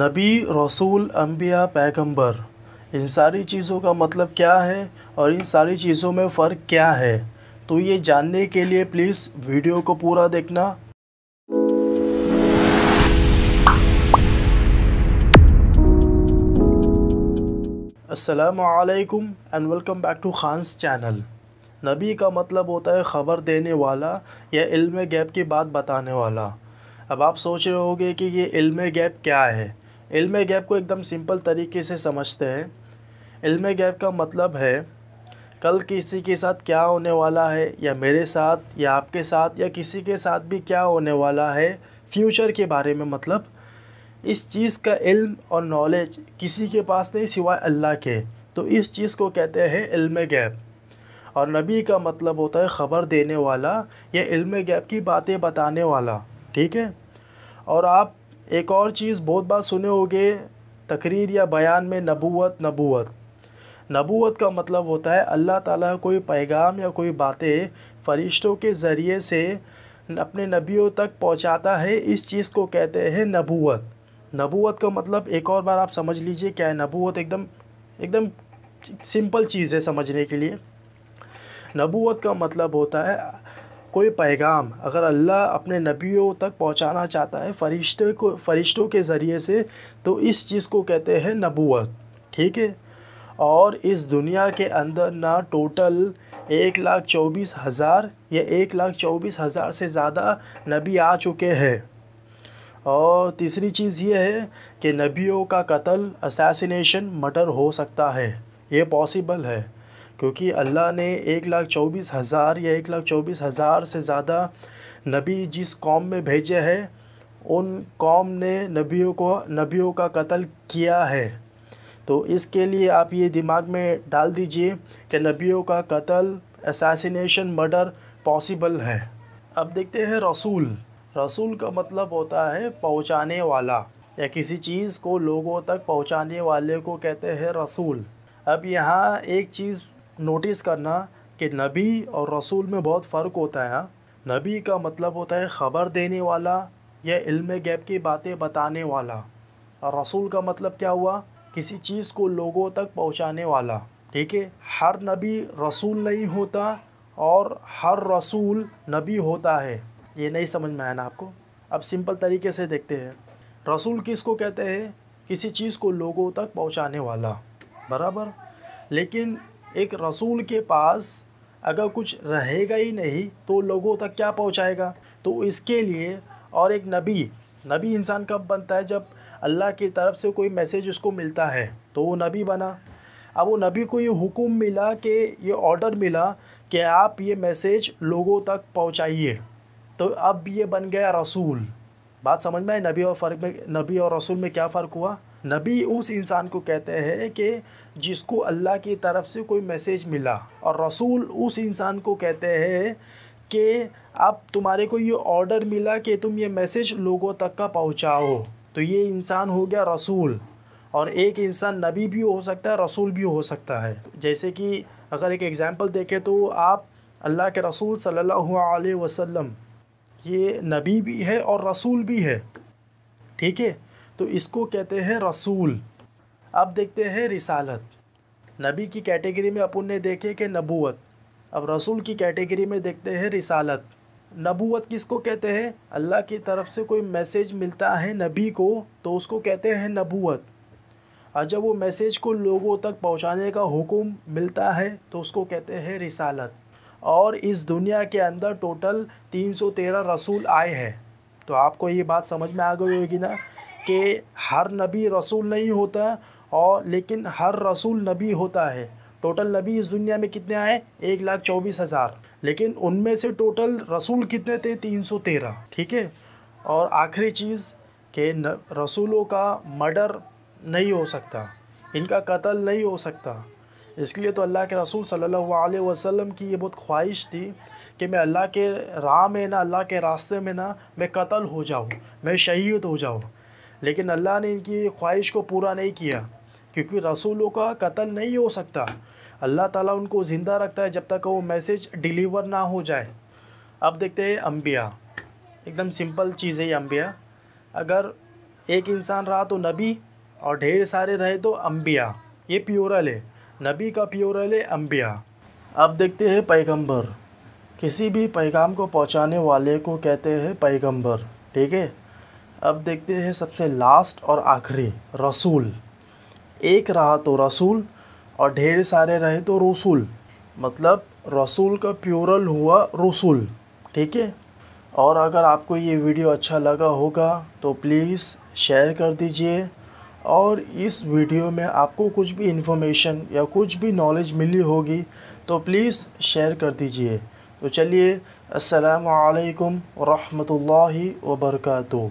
नबी रसूल अम्बिया पैगंबर इन सारी चीज़ों का मतलब क्या है और इन सारी चीज़ों में फ़र्क क्या है तो ये जानने के लिए प्लीज़ वीडियो को पूरा देखना असलकम and welcome back to Khan's channel नबी का मतलब होता है ख़बर देने वाला या इल्म गैप की बात बताने वाला अब आप सोच रहे होगे कि ये इल्म गैप क्या है इल्म गैप को एकदम सिंपल तरीके से समझते हैं इल्म गैप का मतलब है कल किसी के साथ क्या होने वाला है या मेरे साथ या आपके साथ या किसी के साथ भी क्या होने वाला है फ्यूचर के बारे में मतलब इस चीज़ का इल्म और नॉलेज किसी के पास नहीं सिवाय अल्लाह के तो इस चीज़ को कहते हैं इल्म गैप और नबी का मतलब होता है ख़बर देने वाला या इल्म गैप की बातें बताने वाला ठीक है और आप एक और चीज़ बहुत बार सुने होगे तकरीर या बयान में नबूवत नबूवत नबूवत का मतलब होता है अल्लाह ताला कोई पैगाम या कोई बातें फ़रिश्तों के ज़रिए से अपने नबियों तक पहुंचाता है इस चीज़ को कहते हैं नबूवत नबूवत का मतलब एक और बार आप समझ लीजिए क्या है नबूवत एकदम एकदम सिंपल चीज़ है समझने के लिए नबूवत का मतलब होता है कोई पैगाम अगर अल्लाह अपने नबियों तक पहुंचाना चाहता है फरिश्ते को फरिश्तों के ज़रिए से तो इस चीज़ को कहते हैं नबूत ठीक है और इस दुनिया के अंदर ना टोटल एक लाख चौबीस हज़ार या एक लाख चौबीस हज़ार से ज़्यादा नबी आ चुके हैं और तीसरी चीज़ ये है कि नबियों का कत्ल असासिनेशन मटर हो सकता है ये पॉसिबल है क्योंकि अल्लाह ने एक लाख चौबीस हज़ार या एक लाख चौबीस हज़ार से ज़्यादा नबी जिस कौम में भेजे है उन कौम ने नबियों को नबियों का कत्ल किया है तो इसके लिए आप ये दिमाग में डाल दीजिए कि नबियों का कत्ल असासिनेशन मर्डर पॉसिबल है अब देखते हैं रसूल रसूल का मतलब होता है पहुंचाने वाला या किसी चीज़ को लोगों तक पहुंचाने वाले को कहते हैं रसूल अब यहाँ एक चीज़ नोटिस करना कि नबी और रसूल में बहुत फ़र्क होता है हाँ। नबी का मतलब होता है ख़बर देने वाला या इल्म गैप की बातें बताने वाला और रसूल का मतलब क्या हुआ किसी चीज़ को लोगों तक पहुंचाने वाला ठीक है हर नबी रसूल नहीं होता और हर रसूल नबी होता है ये नहीं समझ में आया ना आपको अब सिंपल तरीके से देखते हैं रसूल किसको कहते हैं किसी चीज़ को लोगों तक पहुंचाने वाला बराबर लेकिन एक रसूल के पास अगर कुछ रहेगा ही नहीं तो लोगों तक क्या पहुंचाएगा तो इसके लिए और एक नबी नबी इंसान कब बनता है जब अल्लाह की तरफ से कोई मैसेज उसको मिलता है तो वो नबी बना अब वो नबी को ये हुक्म मिला कि ये ऑर्डर मिला कि आप ये मैसेज लोगों तक पहुंचाइए तो अब ये बन गया रसूल बात समझ में आए नबी और फ़र्क में नबी और रसूल में क्या फ़र्क हुआ नबी उस इंसान को कहते हैं कि जिसको अल्लाह की तरफ से कोई मैसेज मिला और रसूल उस इंसान को कहते हैं कि अब तुम्हारे को ये ऑर्डर मिला कि तुम ये मैसेज लोगों तक का पहुंचाओ तो ये इंसान हो गया रसूल और एक इंसान नबी भी हो सकता है रसूल भी हो सकता है जैसे कि अगर एक एग्ज़ाम्पल देखें तो आप अल्लाह के रसूल सल्लल्लाहु अलैहि वसल्लम ये नबी भी है और रसूल भी है ठीक है तो इसको कहते हैं रसूल अब देखते हैं रिसालत नबी की कैटेगरी में अपन ने देखे कि नबूत अब रसूल की कैटेगरी में देखते हैं रिसालत नबूत किसको कहते हैं अल्लाह की तरफ से कोई मैसेज मिलता है नबी को तो उसको कहते हैं नबूत और जब वो मैसेज को लोगों तक पहुंचाने का हुक्म मिलता है तो उसको कहते हैं रिसालत और इस दुनिया के अंदर टोटल 313 रसूल आए हैं तो आपको ये बात समझ में आ गई होगी ना कि हर नबी रसूल नहीं होता और लेकिन हर रसूल नबी होता है टोटल नबी इस दुनिया में कितने आए एक लाख चौबीस हज़ार लेकिन उनमें से टोटल रसूल कितने थे तीन सौ तेरह ठीक है और आखिरी चीज़ न, रसूलों का मर्डर नहीं हो सकता इनका कत्ल नहीं हो सकता इसलिए तो अल्लाह के रसूल सल्लल्लाहु अलैहि वसल्लम की ये बहुत ख्वाहिश थी कि मैं अल्लाह के राह में ना अल्लाह के रास्ते में ना मैं कत्ल हो जाऊँ मैं शहीद हो जाऊँ लेकिन अल्लाह ने इनकी ख्वाहिश को पूरा नहीं किया क्योंकि रसूलों का कत्ल नहीं हो सकता अल्लाह ताला उनको ज़िंदा रखता है जब तक वो मैसेज डिलीवर ना हो जाए अब देखते हैं अम्बिया एकदम सिंपल चीज़ है ये अम्बिया अगर एक इंसान रहा तो नबी और ढेर सारे रहे तो अम्बिया ये प्योरल है नबी का प्योरल है अम्बिया अब देखते हैं पैगंबर किसी भी पैगाम को पहुंचाने वाले को कहते हैं पैगंबर ठीक है अब देखते हैं सबसे लास्ट और आखिरी रसूल एक रहा तो रसूल और ढेर सारे रहे तो रसूल मतलब रसूल का प्योरल हुआ रसूल ठीक है और अगर आपको ये वीडियो अच्छा लगा होगा तो प्लीज़ शेयर कर दीजिए और इस वीडियो में आपको कुछ भी इन्फॉर्मेशन या कुछ भी नॉलेज मिली होगी तो प्लीज़ शेयर कर दीजिए तो चलिए असलकम वरहमल वबरकू